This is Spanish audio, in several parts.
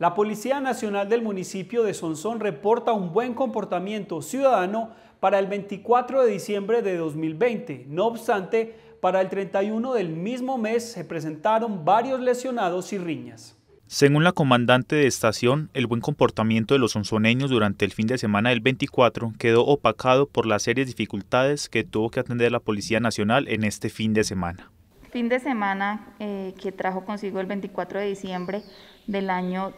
La Policía Nacional del municipio de Sonsón reporta un buen comportamiento ciudadano para el 24 de diciembre de 2020. No obstante, para el 31 del mismo mes se presentaron varios lesionados y riñas. Según la comandante de estación, el buen comportamiento de los sonsoneños durante el fin de semana del 24 quedó opacado por las serias dificultades que tuvo que atender la Policía Nacional en este fin de semana. Fin de semana eh, que trajo consigo el 24 de diciembre del año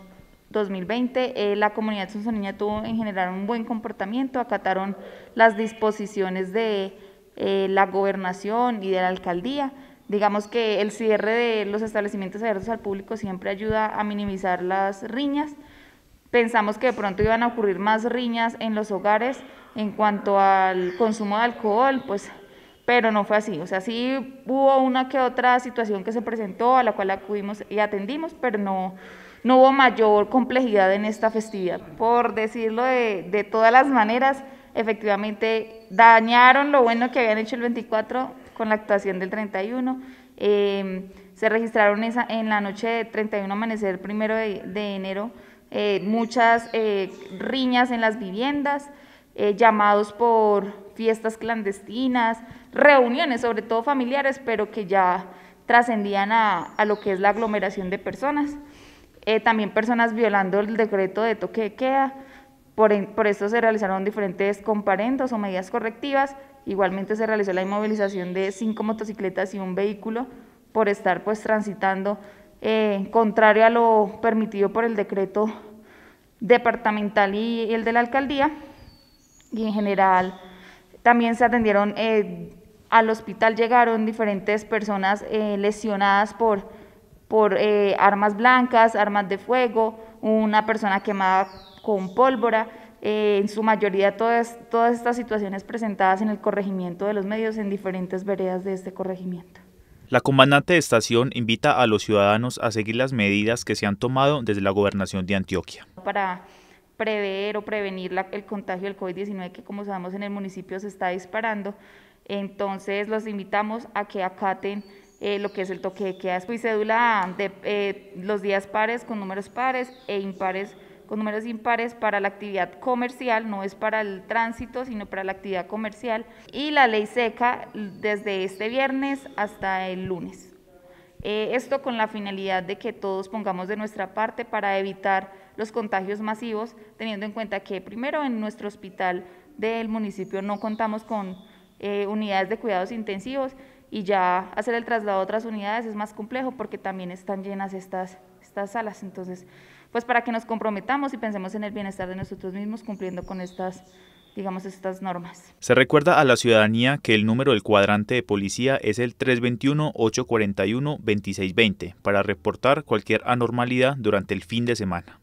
2020. Eh, la comunidad niña tuvo en general un buen comportamiento, acataron las disposiciones de eh, la gobernación y de la alcaldía. Digamos que el cierre de los establecimientos abiertos al público siempre ayuda a minimizar las riñas. Pensamos que de pronto iban a ocurrir más riñas en los hogares en cuanto al consumo de alcohol, pues, pero no fue así. O sea, sí hubo una que otra situación que se presentó a la cual acudimos y atendimos, pero no, no hubo mayor complejidad en esta festividad. Por decirlo de, todas las maneras, efectivamente dañaron lo bueno que habían hecho el 24 con la actuación del 31. Em, se registraron en la noche de 31 amanecer, primero de, enero, eh, muchas eh, riñas en las viviendas, eh, llamados por fiestas clandestinas, reuniones, sobre todo familiares, pero que ya trascendían a lo que es la aglomeración de personas. Eh, también personas violando el decreto de toque de queda. Por, por, esto se realizaron diferentes comparendos o medidas correctivas. Igualmente se realizó la inmovilización de cinco motocicletas y un vehículo por estar pues transitando eh, contrario a lo permitido por el decreto departamental y, el de la alcaldía. Y en general también se atendieron, eh, al hospital llegaron diferentes personas lesionadas por por eh, armas blancas, armas de fuego, una persona quemada con pólvora. Eh, en su mayoría todas, todas estas situaciones presentadas en el corregimiento de los medios en diferentes veredas de este corregimiento. La comandante de estación invita a los ciudadanos a seguir las medidas que se han tomado desde la gobernación de Antioquia. Para prever o prevenir el contagio del COVID-19 que como sabemos en el municipio se está disparando, entonces los invitamos a que acaten eh, lo que es el toque de queda. y cédula de eh, los días pares con números pares e impares con números impares para la actividad comercial, no es para el tránsito, sino para la actividad comercial. Y la ley seca desde este viernes hasta el lunes. Eh, esto con la finalidad de que todos pongamos de nuestra parte para evitar los contagios masivos, teniendo en cuenta que primero en nuestro hospital del municipio no contamos con unidades de cuidados intensivos y ya hacer el traslado a otras unidades es más complejo porque también están llenas estas, estas salas. Entonces, pues para que nos comprometamos y pensemos en el bienestar de nosotros mismos cumpliendo con estas digamos, estas normas. Se recuerda a la ciudadanía que el número del cuadrante de policía es el 321-841-2620 para reportar cualquier anormalidad durante el fin de semana.